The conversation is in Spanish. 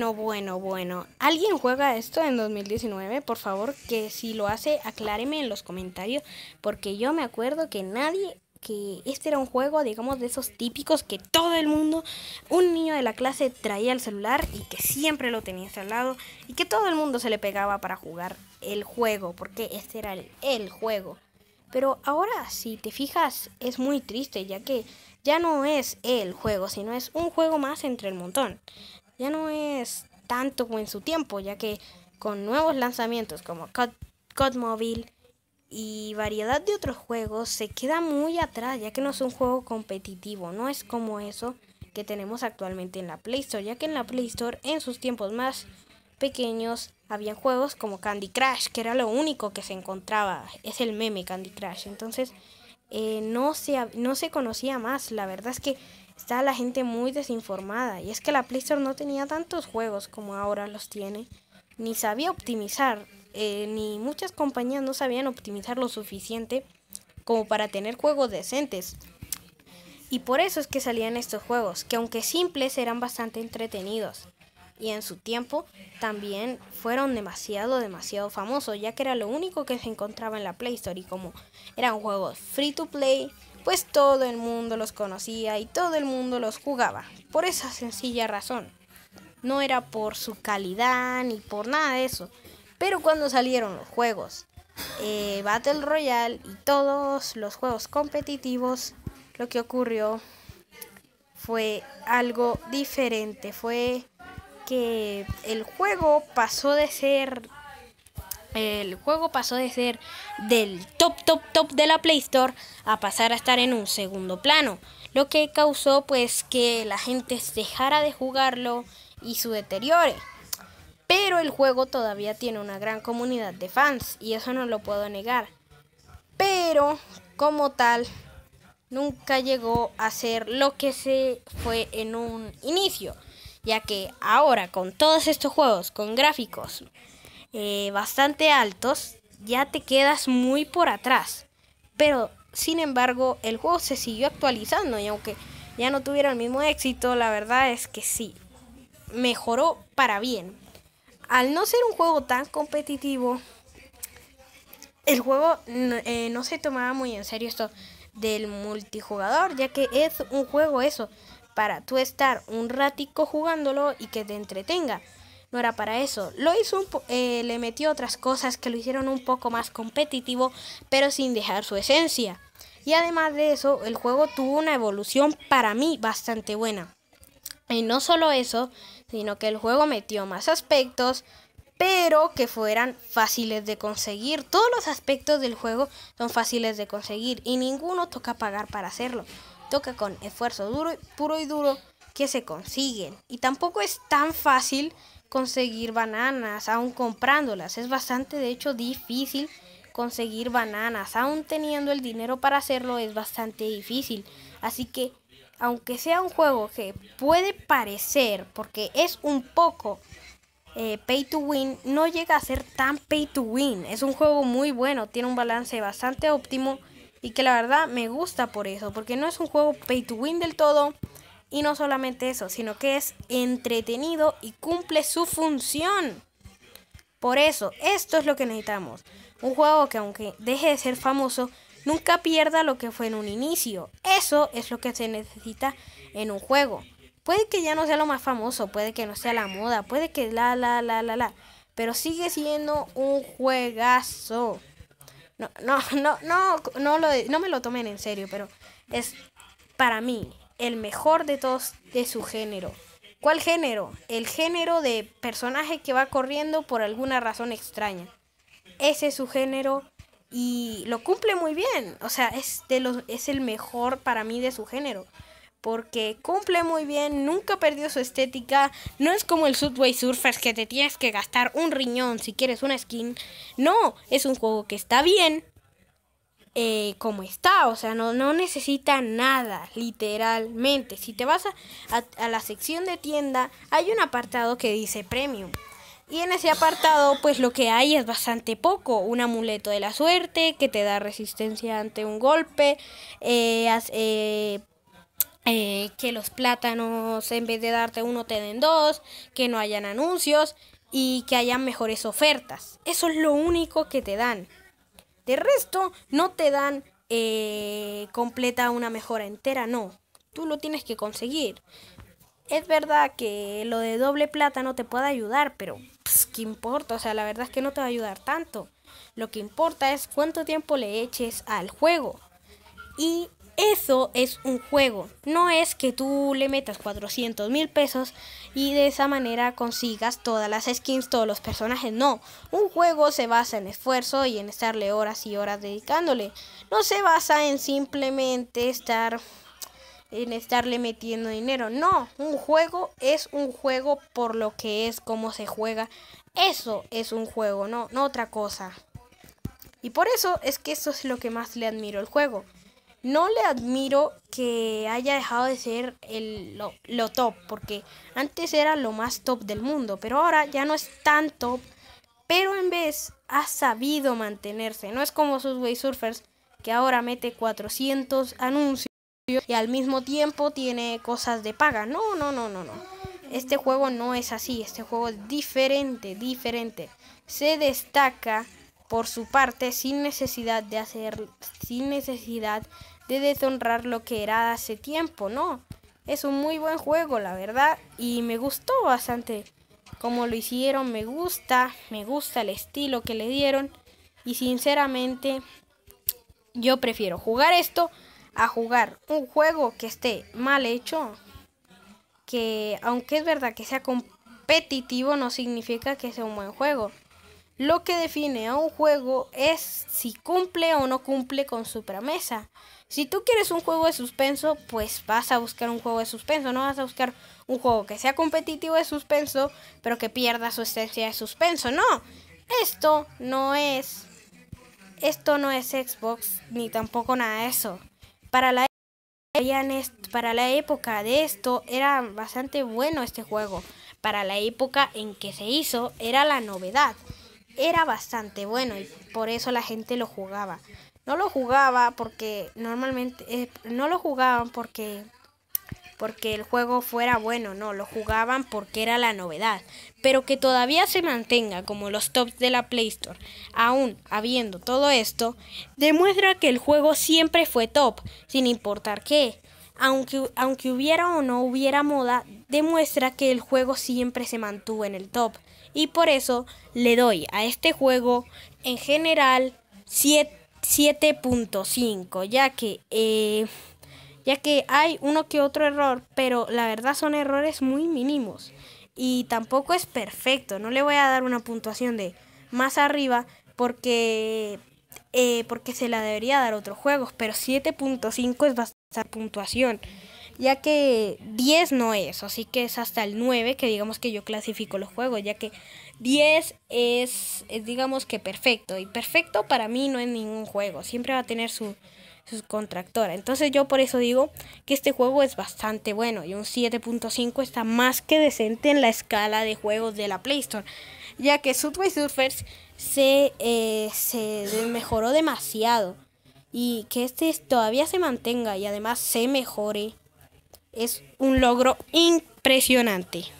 Bueno, bueno, bueno. ¿Alguien juega esto en 2019? Por favor, que si lo hace, acláreme en los comentarios. Porque yo me acuerdo que nadie, que este era un juego, digamos, de esos típicos que todo el mundo, un niño de la clase traía el celular y que siempre lo tenía lado, y que todo el mundo se le pegaba para jugar el juego, porque este era el, el juego. Pero ahora, si te fijas, es muy triste, ya que ya no es el juego, sino es un juego más entre el montón ya no es tanto como en su tiempo, ya que con nuevos lanzamientos como COD, Mobile y variedad de otros juegos se queda muy atrás, ya que no es un juego competitivo, no es como eso que tenemos actualmente en la Play Store, ya que en la Play Store en sus tiempos más pequeños había juegos como Candy Crush, que era lo único que se encontraba, es el meme Candy Crush, entonces eh, no, se, no se conocía más, la verdad es que Está la gente muy desinformada y es que la Play Store no tenía tantos juegos como ahora los tiene, ni sabía optimizar, eh, ni muchas compañías no sabían optimizar lo suficiente como para tener juegos decentes. Y por eso es que salían estos juegos, que aunque simples eran bastante entretenidos. Y en su tiempo también fueron demasiado, demasiado famosos, ya que era lo único que se encontraba en la Play Store. Y como eran juegos free to play, pues todo el mundo los conocía y todo el mundo los jugaba, por esa sencilla razón. No era por su calidad ni por nada de eso, pero cuando salieron los juegos, eh, Battle Royale y todos los juegos competitivos, lo que ocurrió fue algo diferente, fue que el juego pasó de ser el juego pasó de ser del top top top de la Play Store a pasar a estar en un segundo plano, lo que causó pues que la gente dejara de jugarlo y su deteriore. Pero el juego todavía tiene una gran comunidad de fans y eso no lo puedo negar. Pero como tal nunca llegó a ser lo que se fue en un inicio, ya que ahora con todos estos juegos con gráficos eh, bastante altos, ya te quedas muy por atrás. Pero, sin embargo, el juego se siguió actualizando y aunque ya no tuviera el mismo éxito, la verdad es que sí, mejoró para bien. Al no ser un juego tan competitivo, el juego eh, no se tomaba muy en serio esto del multijugador, ya que es un juego eso, para tú estar un ratico jugándolo y que te entretenga no era para eso. Lo hizo eh, le metió otras cosas que lo hicieron un poco más competitivo, pero sin dejar su esencia. Y además de eso, el juego tuvo una evolución para mí bastante buena. Y no solo eso, sino que el juego metió más aspectos, pero que fueran fáciles de conseguir. Todos los aspectos del juego son fáciles de conseguir y ninguno toca pagar para hacerlo. Toca con esfuerzo duro, puro y duro que se consiguen. Y tampoco es tan fácil conseguir bananas, aún comprándolas. Es bastante, de hecho, difícil conseguir bananas. Aún teniendo el dinero para hacerlo es bastante difícil. Así que, aunque sea un juego que puede parecer, porque es un poco eh, pay to win, no llega a ser tan pay to win. Es un juego muy bueno, tiene un balance bastante óptimo y que la verdad me gusta por eso, porque no es un juego pay to win del todo, y no solamente eso, sino que es entretenido y cumple su función. Por eso, esto es lo que necesitamos. Un juego que aunque deje de ser famoso, nunca pierda lo que fue en un inicio. Eso es lo que se necesita en un juego. Puede que ya no sea lo más famoso, puede que no sea la moda, puede que la, la, la, la, la. Pero sigue siendo un juegazo. No, no, no, no, no, no me lo tomen en serio, pero es para mí el mejor de todos de su género. ¿Cuál género? El género de personaje que va corriendo por alguna razón extraña. Ese es su género y lo cumple muy bien. O sea, es, es el mejor para mí de su género. Porque cumple muy bien, nunca perdió su estética. No es como el Subway Surfers que te tienes que gastar un riñón si quieres una skin. No, es un juego que está bien, eh, como está, o sea, no, no necesita nada, literalmente. Si te vas a, a, la sección de tienda, hay un apartado que dice premium. Y en ese apartado, pues lo que hay es bastante poco. Un amuleto de la suerte que te da resistencia ante un golpe. Eh, eh, que los plátanos, en vez de darte uno, te den dos. Que no hayan anuncios. Y que hayan mejores ofertas. Eso es lo único que te dan. De resto, no te dan eh, completa una mejora entera, no. Tú lo tienes que conseguir. Es verdad que lo de doble plata no te puede ayudar, pero pues, ¿qué importa? O sea, la verdad es que no te va a ayudar tanto. Lo que importa es cuánto tiempo le eches al juego. Y eso es un juego. No es que tú le metas 400 mil pesos y de esa manera consigas todas las skins, todos los personajes. No, un juego se basa en esfuerzo y en estarle horas y horas dedicándole. No se basa en simplemente estar en estarle metiendo dinero. No, un juego es un juego por lo que es, cómo se juega. Eso es un juego, no, no otra cosa. Y por eso es que eso es lo que más le admiro al juego no le admiro que haya dejado de ser el, lo, top, porque antes era lo más top del mundo, pero ahora ya no es tan top, pero en vez ha sabido mantenerse. No es como sus Way Surfers, que ahora mete 400 anuncios y al mismo tiempo tiene cosas de paga. No, no, no, no, no. Este juego no es así, este juego es diferente, diferente. Se destaca por su parte sin necesidad de hacer, sin necesidad de deshonrar lo que era hace tiempo, ¿no? Es un muy buen juego, la verdad, y me gustó bastante como lo hicieron, me gusta, me gusta el estilo que le dieron y sinceramente yo prefiero jugar esto a jugar un juego que esté mal hecho, que aunque es verdad que sea competitivo no significa que sea un buen juego. Lo que define a un juego es si cumple o no cumple con su promesa. Si tú quieres un juego de suspenso, pues vas a buscar un juego de suspenso, no vas a buscar un juego que sea competitivo de suspenso, pero que pierda su esencia de suspenso. No, esto no es esto no es Xbox ni tampoco nada de eso. Para la para la época de esto era bastante bueno este juego. Para la época en que se hizo era la novedad era bastante bueno y por eso la gente lo jugaba. No lo jugaba porque normalmente eh, no lo jugaban porque porque el juego fuera bueno, no, lo jugaban porque era la novedad, pero que todavía se mantenga como los tops de la Play Store, aún habiendo todo esto, demuestra que el juego siempre fue top, sin importar qué, aunque, hubiera o no hubiera moda, demuestra que el juego siempre se mantuvo en el top. Y por eso le doy a este juego en general 7.5, ya que... Eh, ya que hay uno que otro error, pero la verdad son errores muy mínimos. Y tampoco es perfecto, no le voy a dar una puntuación de más arriba porque eh, porque se la debería dar a otros juegos, pero 7.5 es bastante puntuación, ya que 10 no es, así que es hasta el 9 que digamos que yo clasifico los juegos, ya que 10 es, digamos que perfecto, y perfecto para mí no es ningún juego, siempre va a tener su, su contractora, entonces yo por eso digo que este juego es bastante bueno, y un 7.5 está más que decente en la escala de juegos de la Play Store, ya que Subway Surfers se, eh, se mejoró demasiado. Y que este todavía se mantenga y además se mejore es un logro impresionante.